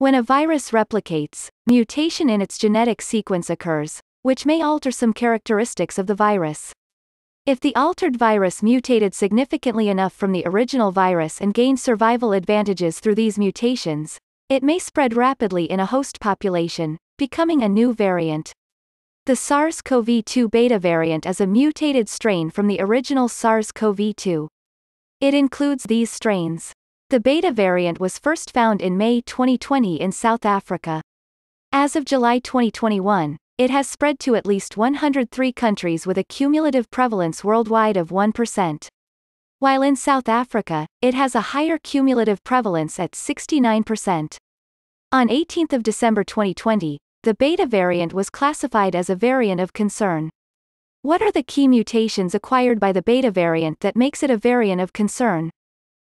When a virus replicates, mutation in its genetic sequence occurs, which may alter some characteristics of the virus. If the altered virus mutated significantly enough from the original virus and gained survival advantages through these mutations, it may spread rapidly in a host population, becoming a new variant. The SARS CoV 2 beta variant is a mutated strain from the original SARS CoV 2. It includes these strains. The beta variant was first found in May 2020 in South Africa. As of July 2021, it has spread to at least 103 countries with a cumulative prevalence worldwide of 1%. While in South Africa, it has a higher cumulative prevalence at 69%. On 18 December 2020, the beta variant was classified as a variant of concern. What are the key mutations acquired by the beta variant that makes it a variant of concern?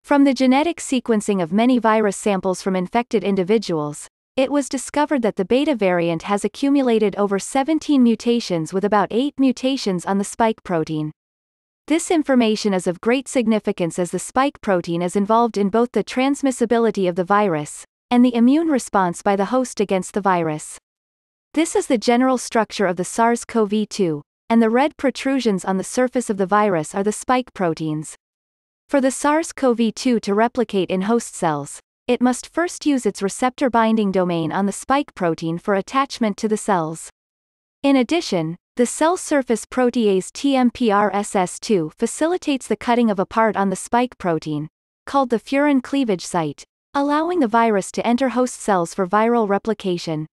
From the genetic sequencing of many virus samples from infected individuals, it was discovered that the beta variant has accumulated over 17 mutations with about 8 mutations on the spike protein. This information is of great significance as the spike protein is involved in both the transmissibility of the virus and the immune response by the host against the virus. This is the general structure of the SARS CoV 2, and the red protrusions on the surface of the virus are the spike proteins. For the SARS-CoV-2 to replicate in host cells, it must first use its receptor binding domain on the spike protein for attachment to the cells. In addition, the cell surface protease TMPRSS2 facilitates the cutting of a part on the spike protein, called the furin cleavage site, allowing the virus to enter host cells for viral replication.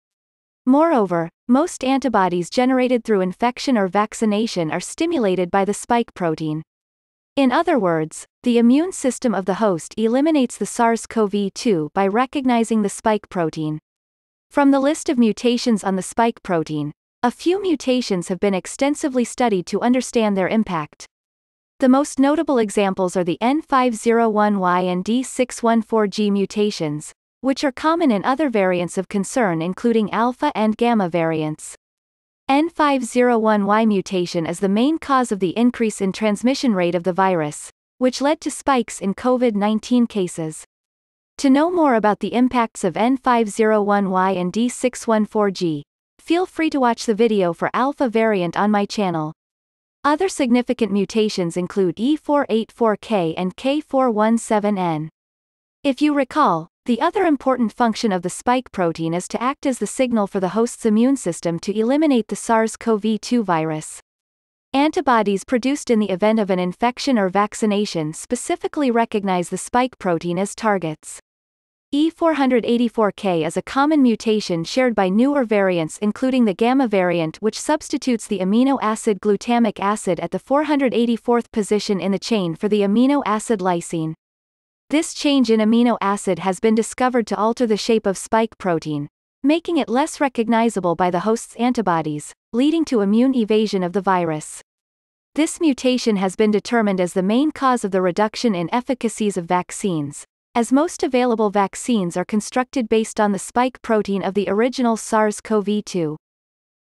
Moreover, most antibodies generated through infection or vaccination are stimulated by the spike protein. In other words, the immune system of the host eliminates the SARS-CoV-2 by recognizing the spike protein. From the list of mutations on the spike protein, a few mutations have been extensively studied to understand their impact. The most notable examples are the N501Y and D614G mutations, which are common in other variants of concern including alpha and gamma variants. N501Y mutation is the main cause of the increase in transmission rate of the virus, which led to spikes in COVID 19 cases. To know more about the impacts of N501Y and D614G, feel free to watch the video for alpha variant on my channel. Other significant mutations include E484K and K417N. If you recall, the other important function of the spike protein is to act as the signal for the host's immune system to eliminate the SARS-CoV-2 virus. Antibodies produced in the event of an infection or vaccination specifically recognize the spike protein as targets. E484K is a common mutation shared by newer variants including the gamma variant which substitutes the amino acid glutamic acid at the 484th position in the chain for the amino acid lysine. This change in amino acid has been discovered to alter the shape of spike protein, making it less recognizable by the host's antibodies, leading to immune evasion of the virus. This mutation has been determined as the main cause of the reduction in efficacies of vaccines, as most available vaccines are constructed based on the spike protein of the original SARS CoV 2.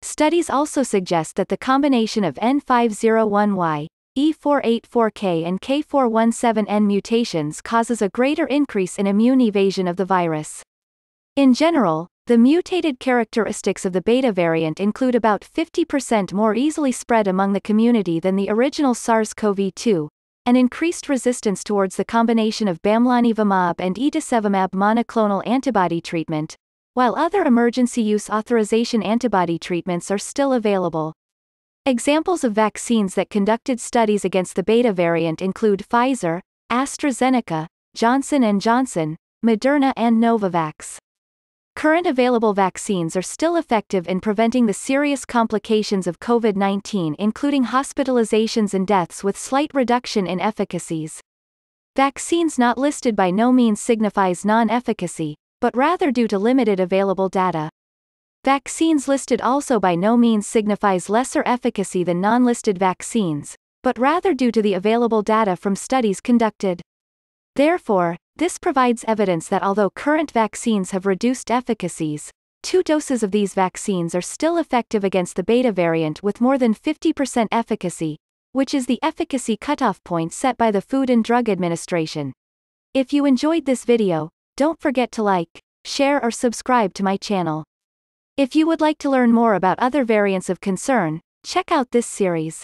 Studies also suggest that the combination of N501Y, E484K and K417N mutations causes a greater increase in immune evasion of the virus. In general, the mutated characteristics of the beta variant include about 50% more easily spread among the community than the original SARS-CoV-2, an increased resistance towards the combination of bamlanivimab and edesivimab monoclonal antibody treatment, while other emergency use authorization antibody treatments are still available. Examples of vaccines that conducted studies against the beta variant include Pfizer, AstraZeneca, Johnson & Johnson, Moderna and Novavax. Current available vaccines are still effective in preventing the serious complications of COVID 19, including hospitalizations and deaths, with slight reduction in efficacies. Vaccines not listed by no means signifies non efficacy, but rather due to limited available data. Vaccines listed also by no means signifies lesser efficacy than non listed vaccines, but rather due to the available data from studies conducted. Therefore, this provides evidence that although current vaccines have reduced efficacies, two doses of these vaccines are still effective against the beta variant with more than 50% efficacy, which is the efficacy cutoff point set by the Food and Drug Administration. If you enjoyed this video, don't forget to like, share or subscribe to my channel. If you would like to learn more about other variants of concern, check out this series.